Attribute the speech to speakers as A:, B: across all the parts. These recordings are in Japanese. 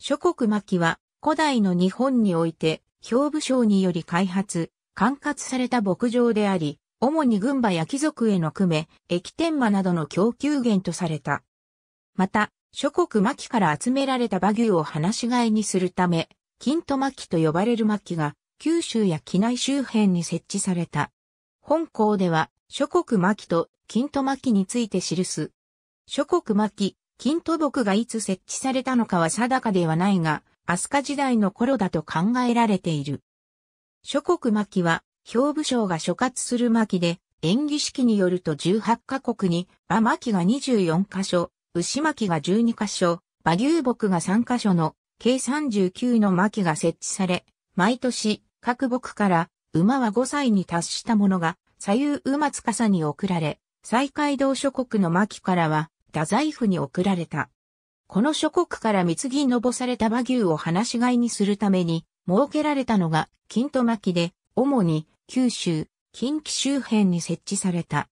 A: 諸国巻は古代の日本において、兵部省により開発、管轄された牧場であり、主に群馬や貴族への久米、駅天馬などの供給源とされた。また、諸国巻から集められた馬牛を放し飼いにするため、金と巻と呼ばれる巻が、九州や機内周辺に設置された。本校では、諸国巻と金と巻について記す。諸国巻、金土木がいつ設置されたのかは定かではないが、飛鳥時代の頃だと考えられている。諸国巻は、兵部省が所轄する巻で、演技式によると18カ国に、馬巻が24カ所、牛巻が12カ所、馬牛木が3カ所の、計39の巻が設置され、毎年、各牧から、馬は5歳に達したものが、左右馬司に送られ、西海道諸国の巻からは、太宰府に送られた。この諸国から貢ぎのぼされた馬牛を放し飼いにするために、設けられたのが、金と巻で、主に、九州、近畿周辺に設置された。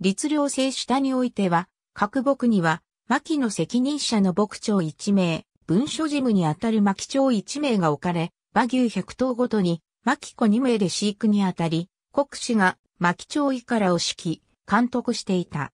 A: 律令制下においては、各牧には、牧の責任者の牧長1名、文書事務にあたる牧長1名が置かれ、馬牛100頭ごとに、牧子2名で飼育にあたり、国士が牧長以からを指揮、監督していた。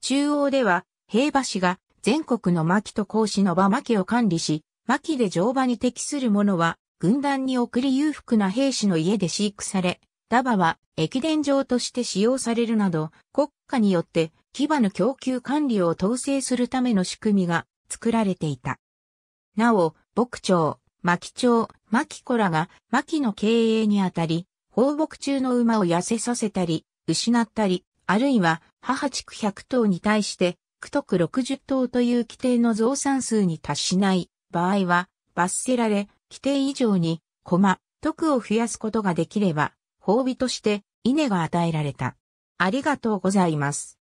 A: 中央では、平馬氏が全国の牧と講師の場牧を管理し、牧で乗馬に適する者は、軍団に送り裕福な兵士の家で飼育され、ダバは駅伝場として使用されるなど、国家によって牙の供給管理を統制するための仕組みが作られていた。なお、牧長、牧長、牧子らが牧の経営にあたり、放牧中の馬を痩せさせたり、失ったり、あるいは母畜100頭に対して、区徳60頭という規定の増産数に達しない場合は、罰せられ、規定以上に、駒、徳を増やすことができれば、褒美として、稲が与えられた。ありがとうございます。